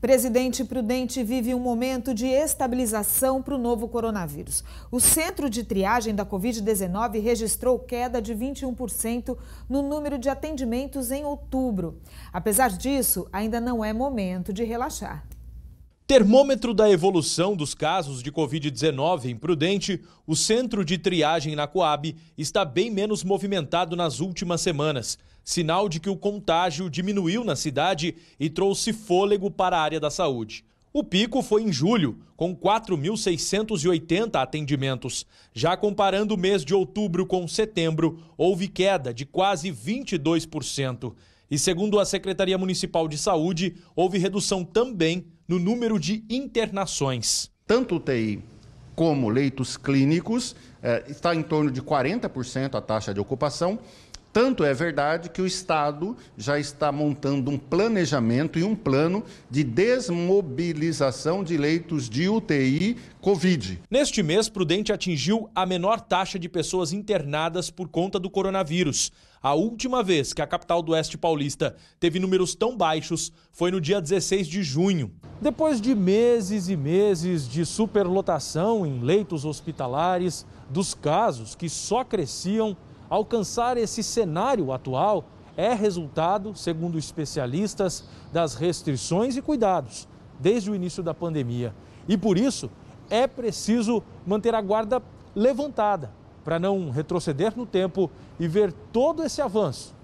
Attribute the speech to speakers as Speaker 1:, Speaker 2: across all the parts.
Speaker 1: Presidente Prudente vive um momento de estabilização para o novo coronavírus. O centro de triagem da Covid-19 registrou queda de 21% no número de atendimentos em outubro. Apesar disso, ainda não é momento de relaxar. Termômetro da evolução dos casos de Covid-19 em Prudente, o centro de triagem na Coab está bem menos movimentado nas últimas semanas. Sinal de que o contágio diminuiu na cidade e trouxe fôlego para a área da saúde. O pico foi em julho, com 4.680 atendimentos. Já comparando o mês de outubro com setembro, houve queda de quase 22%. E segundo a Secretaria Municipal de Saúde, houve redução também no número de internações. Tanto UTI como leitos clínicos, eh, está em torno de 40% a taxa de ocupação tanto é verdade que o Estado já está montando um planejamento e um plano de desmobilização de leitos de UTI Covid. Neste mês, Prudente atingiu a menor taxa de pessoas internadas por conta do coronavírus. A última vez que a capital do Oeste Paulista teve números tão baixos foi no dia 16 de junho. Depois de meses e meses de superlotação em leitos hospitalares, dos casos que só cresciam Alcançar esse cenário atual é resultado, segundo especialistas, das restrições e cuidados desde o início da pandemia. E por isso é preciso manter a guarda levantada para não retroceder no tempo e ver todo esse avanço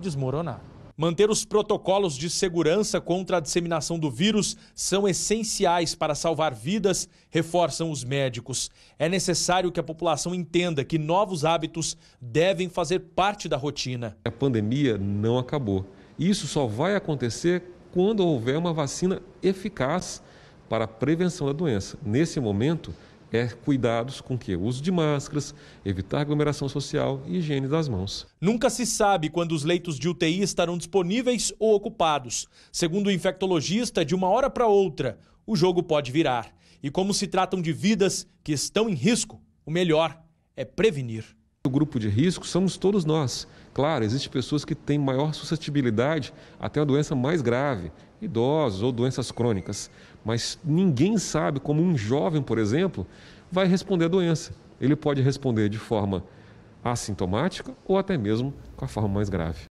Speaker 1: desmoronar. Manter os protocolos de segurança contra a disseminação do vírus são essenciais para salvar vidas, reforçam os médicos. É necessário que a população entenda que novos hábitos devem fazer parte da rotina. A
Speaker 2: pandemia não acabou. Isso só vai acontecer quando houver uma vacina eficaz para a prevenção da doença. Nesse momento, é cuidados com que? O uso de máscaras, evitar aglomeração social e higiene das mãos. Nunca se sabe
Speaker 1: quando os leitos de UTI estarão disponíveis ou ocupados. Segundo o infectologista, de uma hora para outra, o jogo pode virar. E como se tratam de vidas que estão em risco, o melhor é prevenir.
Speaker 2: O grupo de risco somos todos nós. Claro, existem pessoas que têm maior suscetibilidade até a doença mais grave, idosos ou doenças crônicas, mas ninguém sabe como um jovem, por exemplo, vai responder à doença. Ele pode responder de forma assintomática ou até mesmo com a forma mais grave.